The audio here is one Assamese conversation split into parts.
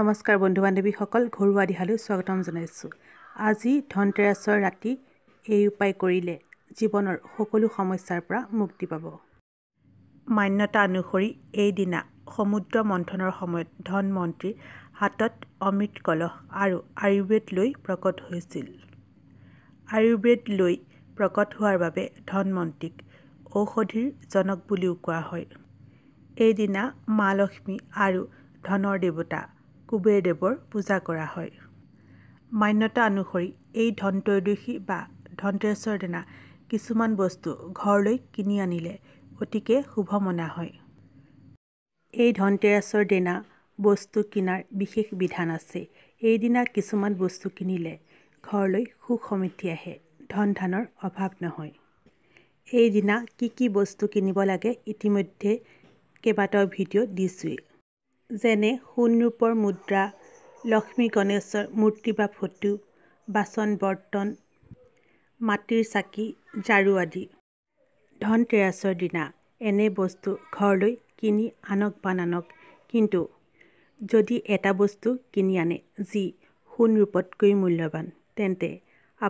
নমস্কাৰ বন্ধু বান্ধৱীসকল ঘৰুৱা দিহালৈ স্বাগতম জনাইছোঁ আজি ধনতেৰাছৰ ৰাতি এই উপায় কৰিলে জীৱনৰ সকলো সমস্যাৰ পৰা মুক্তি পাব মান্যতা অনুসৰি এইদিনা সমুদ্ৰ মন্থনৰ সময়ত ধন ধনমন্ত্ৰীৰ হাতত অমৃত কলহ আৰু আয়ুৰ্বেদ লৈ প্ৰকট হৈছিল আয়ুৰ্বেদ লৈ প্ৰকট হোৱাৰ বাবে ধনমন্ত্ৰীক ঔষধিৰ জনক বুলিও কোৱা হয় এইদিনা মা লক্ষ্মী আৰু ধনৰ দেৱতা কুবেৰদেৱৰ পূজা কৰা হয় মান্যতা অনুসৰি এই ধনত্ৰয়োদশী বা ধনতেৰেছৰ দিনা কিছুমান বস্তু ঘৰলৈ কিনি আনিলে অতিকে শুভ মনা হয় এই ধনতেৰেছৰ দিনা বস্তু কিনাৰ বিশেষ বিধান আছে এইদিনা কিছুমান বস্তু কিনিলে ঘৰলৈ সুখ সমৃদ্ধি আহে ধন ধানৰ অভাৱ নহয় এইদিনা কি কি বস্তু কিনিব লাগে ইতিমধ্যে কেইবাটাও ভিডিঅ' দিছোঁৱেই যেনে সোণ ৰূপৰ মুদ্ৰা লক্ষ্মী গণেশৰ মূৰ্তি বা ফটো বাচন বৰ্তন মাটিৰ চাকি ঝাৰু আদি ধনতেৰাছৰ দিনা এনে বস্তু ঘৰলৈ কিনি আনক বা নানক কিন্তু যদি এটা বস্তু কিনি আনে যি সোণ ৰূপতকৈ মূল্যৱান তেন্তে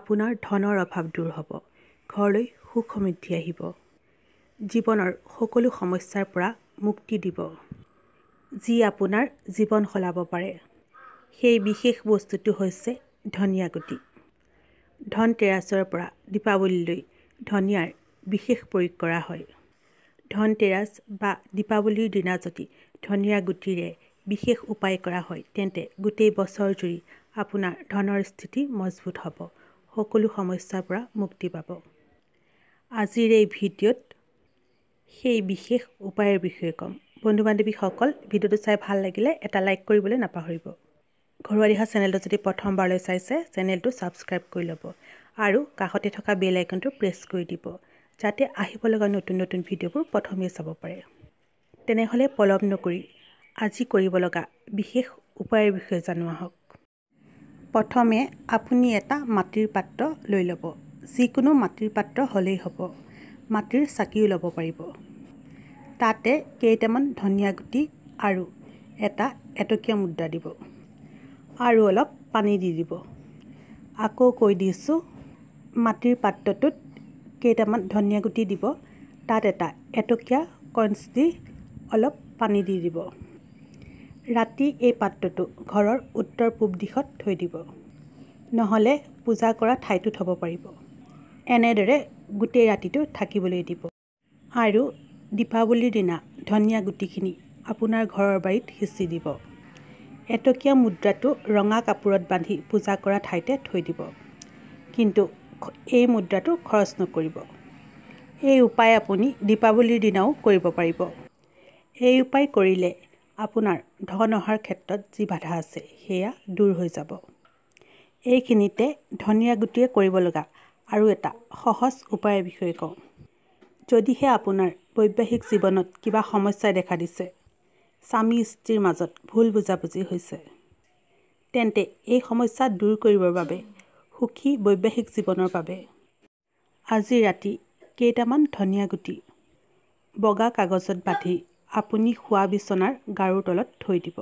আপোনাৰ ধনৰ অভাৱ দূৰ হ'ব ঘৰলৈ সুখ সমৃদ্ধি আহিব জীৱনৰ সকলো সমস্যাৰ পৰা মুক্তি দিব যি আপোনাৰ জীৱন সলাব পাৰে সেই বিশেষ বস্তুটো হৈছে ধনিয়া গুটি ধনতেৰাছৰ পৰা দীপাৱলীলৈ ধনিয়াৰ বিশেষ প্ৰয়োগ কৰা হয় ধনতেৰাছ বা দীপাৱলীৰ দিনা যদি ধনিয়া গুটিৰে বিশেষ উপায় কৰা হয় তেন্তে গোটেই বছৰ জুৰি আপোনাৰ ধনৰ স্থিতি মজবুত হ'ব সকলো সমস্যাৰ পৰা মুক্তি পাব আজিৰ এই ভিডিঅ'ত সেই বিশেষ উপায়ৰ বিষয়ে ক'ম বন্ধু বান্ধৱীসকল ভিডিঅ'টো চাই ভাল লাগিলে এটা লাইক কৰিবলৈ নাপাহৰিব ঘৰুৱা দিহা চেনেলটো যদি প্ৰথমবাৰলৈ চাইছে চেনেলটো ছাবস্ক্ৰাইব কৰি ল'ব আৰু কাষতে থকা বেল আইকনটো প্ৰেছ কৰি দিব যাতে আহিব লগা নতুন নতুন ভিডিঅ'বোৰ প্ৰথমেই চাব পাৰে তেনেহ'লে পলম নকৰি আজি কৰিব লগা বিশেষ উপায়ৰ বিষয়ে জানো আহক প্ৰথমে আপুনি এটা মাটিৰ পাত্ৰ লৈ ল'ব যিকোনো মাটিৰ পাত্ৰ হ'লেই হ'ব মাটিৰ চাকিও ল'ব পাৰিব তাতে কেইটামান ধনিয়া গুটি আৰু এটা এটকীয়া মুদ্ৰা দিব আৰু অলপ পানী দি দিব আকৌ কৈ দিছোঁ মাটিৰ পাত্ৰটোত কেইটামান ধনিয়া গুটি দিব তাত এটা এটকীয়া কইঞ্চ দি অলপ পানী দি দিব ৰাতি এই পাত্ৰটো ঘৰৰ উত্তৰ পূব দিশত থৈ দিব নহ'লে পূজা কৰা ঠাইটো থ'ব পাৰিব এনেদৰে গোটেই ৰাতিটো থাকিবলৈ দিব আৰু দীপাৱলীৰ দিনা ধনিয়া গুটিখিনি আপোনাৰ ঘৰৰ বাৰীত সিঁচি দিব এটকীয়া মুদ্ৰাটো ৰঙা কাপোৰত বান্ধি পূজা কৰা ঠাইতে থৈ দিব কিন্তু এই মুদ্ৰাটো খৰচ নকৰিব এই উপায় আপুনি দীপাৱলীৰ দিনাও কৰিব পাৰিব এই উপায় কৰিলে আপোনাৰ ধন অহাৰ ক্ষেত্ৰত যি বাধা আছে সেয়া দূৰ হৈ যাব এইখিনিতে ধনিয়া গুটিয়ে কৰিব লগা আৰু এটা সহজ উপায়ৰ বিষয়ে কওঁ যদিহে আপোনাৰ বৈবাহিক জীৱনত কিবা সমস্যাই দেখা দিছে স্বামী স্ত্ৰীৰ মাজত ভুল বুজাবুজি হৈছে তেন্তে এই সমস্যা দূৰ কৰিবৰ বাবে সুখী বৈবাহিক জীৱনৰ বাবে আজি ৰাতি কেইটামান ধনিয়া গুটি বগা কাগজত বান্ধি আপুনি শোৱা বিচনাৰ গাৰুৰ তলত থৈ দিব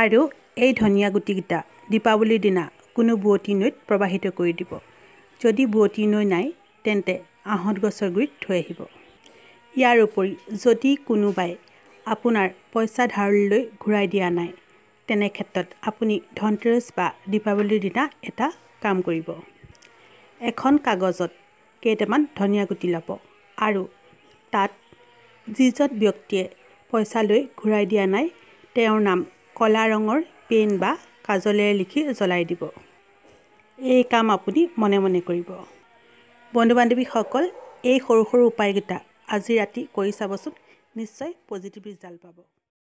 আৰু এই ধনিয়া গুটিকেইটা দীপাৱলীৰ দিনা কোনো বুৱতী নৈত প্ৰবাহিত কৰি দিব যদি বুৱতী নৈ নাই তেন্তে আঁহত গছৰ গুৰিত থৈ আহিব ইয়াৰ উপৰি যদি কোনোবাই আপোনাৰ পইচা ধাৰলৈ ঘূৰাই দিয়া নাই তেনে ক্ষেত্ৰত আপুনি ধনতেৰছ বা দীপাৱলীৰ দিনা এটা কাম কৰিব এখন কাগজত কেইটামান ধনিয়া গুটি ল'ব আৰু তাত যিজন ব্যক্তিয়ে পইচা লৈ ঘূৰাই দিয়া নাই তেওঁৰ নাম ক'লা ৰঙৰ পেন বা কাজলেৰে লিখি জ্বলাই দিব এই কাম আপুনি মনে মনে কৰিব বন্ধু বান্ধৱীসকল এই সৰু সৰু উপায়কেইটা আজি ৰাতি কৰি চাবচোন নিশ্চয় পজিটিভ ৰিজাল্ট পাব